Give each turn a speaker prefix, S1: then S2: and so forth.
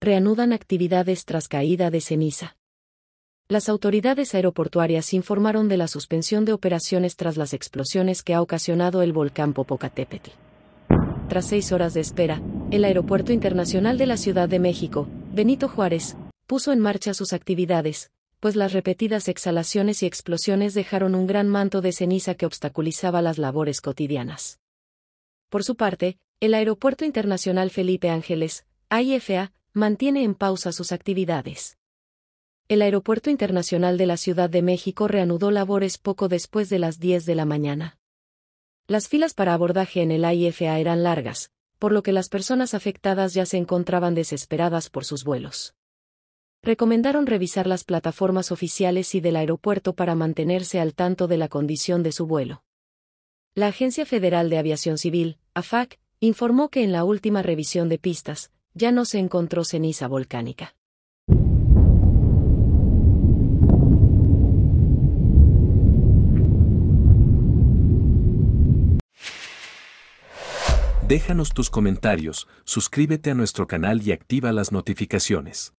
S1: reanudan actividades tras caída de ceniza. Las autoridades aeroportuarias informaron de la suspensión de operaciones tras las explosiones que ha ocasionado el volcán Popocatépetl. Tras seis horas de espera, el Aeropuerto Internacional de la Ciudad de México, Benito Juárez, puso en marcha sus actividades, pues las repetidas exhalaciones y explosiones dejaron un gran manto de ceniza que obstaculizaba las labores cotidianas. Por su parte, el Aeropuerto Internacional Felipe Ángeles, AIFA, mantiene en pausa sus actividades. El Aeropuerto Internacional de la Ciudad de México reanudó labores poco después de las 10 de la mañana. Las filas para abordaje en el AIFA eran largas, por lo que las personas afectadas ya se encontraban desesperadas por sus vuelos. Recomendaron revisar las plataformas oficiales y del aeropuerto para mantenerse al tanto de la condición de su vuelo. La Agencia Federal de Aviación Civil, AFAC, informó que en la última revisión de pistas, ya no se encontró ceniza volcánica. Déjanos tus comentarios, suscríbete a nuestro canal y activa las notificaciones.